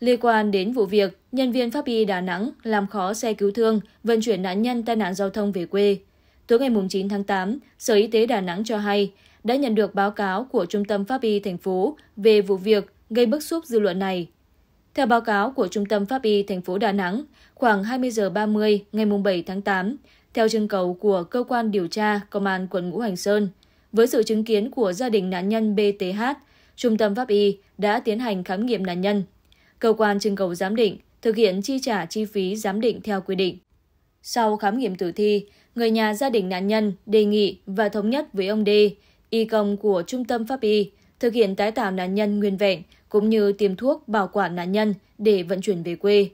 Liên quan đến vụ việc, nhân viên pháp y Đà Nẵng làm khó xe cứu thương vận chuyển nạn nhân tai nạn giao thông về quê. Tối ngày 9 tháng 8, Sở Y tế Đà Nẵng cho hay đã nhận được báo cáo của Trung tâm Pháp y thành phố về vụ việc gây bức xúc dư luận này. Theo báo cáo của Trung tâm Pháp y thành phố Đà Nẵng, khoảng 20 giờ 30 ngày 7 tháng 8, theo trưng cầu của cơ quan điều tra Công an quận Ngũ Hành Sơn, với sự chứng kiến của gia đình nạn nhân BTH, Trung tâm Pháp y đã tiến hành khám nghiệm nạn nhân cơ quan trưng cầu giám định thực hiện chi trả chi phí giám định theo quy định. Sau khám nghiệm tử thi, người nhà gia đình nạn nhân đề nghị và thống nhất với ông D, y công của Trung tâm Pháp Y, thực hiện tái tạo nạn nhân nguyên vẹn cũng như tiêm thuốc bảo quản nạn nhân để vận chuyển về quê.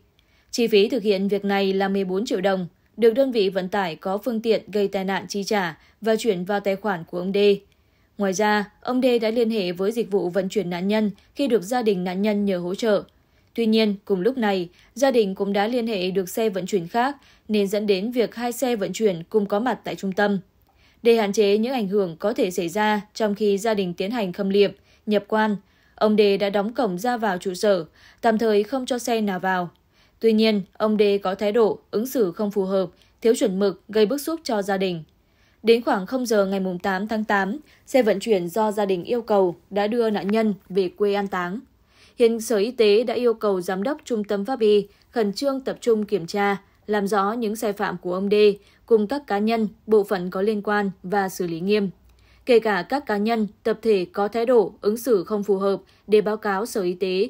Chi phí thực hiện việc này là 14 triệu đồng, được đơn vị vận tải có phương tiện gây tai nạn chi trả và chuyển vào tài khoản của ông D. Ngoài ra, ông D đã liên hệ với dịch vụ vận chuyển nạn nhân khi được gia đình nạn nhân nhờ hỗ trợ Tuy nhiên, cùng lúc này, gia đình cũng đã liên hệ được xe vận chuyển khác nên dẫn đến việc hai xe vận chuyển cùng có mặt tại trung tâm. Để hạn chế những ảnh hưởng có thể xảy ra trong khi gia đình tiến hành khâm liệm, nhập quan, ông Đề đã đóng cổng ra vào trụ sở, tạm thời không cho xe nào vào. Tuy nhiên, ông Đề có thái độ ứng xử không phù hợp, thiếu chuẩn mực gây bức xúc cho gia đình. Đến khoảng 0 giờ ngày 8 tháng 8, xe vận chuyển do gia đình yêu cầu đã đưa nạn nhân về quê an táng. Hiện Sở Y tế đã yêu cầu Giám đốc Trung tâm Pháp y khẩn trương tập trung kiểm tra, làm rõ những sai phạm của ông D cùng các cá nhân, bộ phận có liên quan và xử lý nghiêm. Kể cả các cá nhân, tập thể có thái độ, ứng xử không phù hợp để báo cáo Sở Y tế.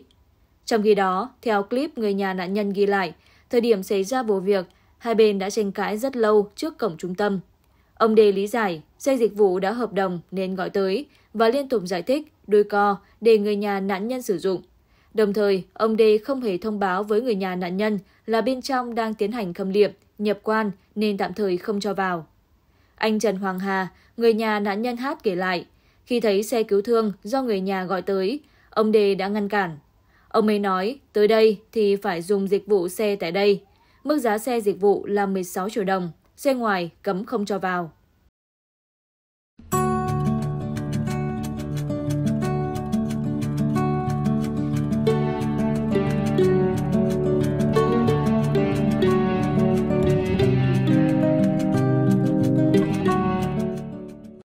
Trong khi đó, theo clip người nhà nạn nhân ghi lại, thời điểm xảy ra vụ việc, hai bên đã tranh cãi rất lâu trước cổng trung tâm. Ông Đê lý giải, xe dịch vụ đã hợp đồng nên gọi tới và liên tục giải thích, đôi co để người nhà nạn nhân sử dụng. Đồng thời, ông đê không hề thông báo với người nhà nạn nhân là bên trong đang tiến hành khâm liệm, nhập quan nên tạm thời không cho vào. Anh Trần Hoàng Hà, người nhà nạn nhân hát kể lại, khi thấy xe cứu thương do người nhà gọi tới, ông đê đã ngăn cản. Ông ấy nói, tới đây thì phải dùng dịch vụ xe tại đây. Mức giá xe dịch vụ là 16 triệu đồng, xe ngoài cấm không cho vào.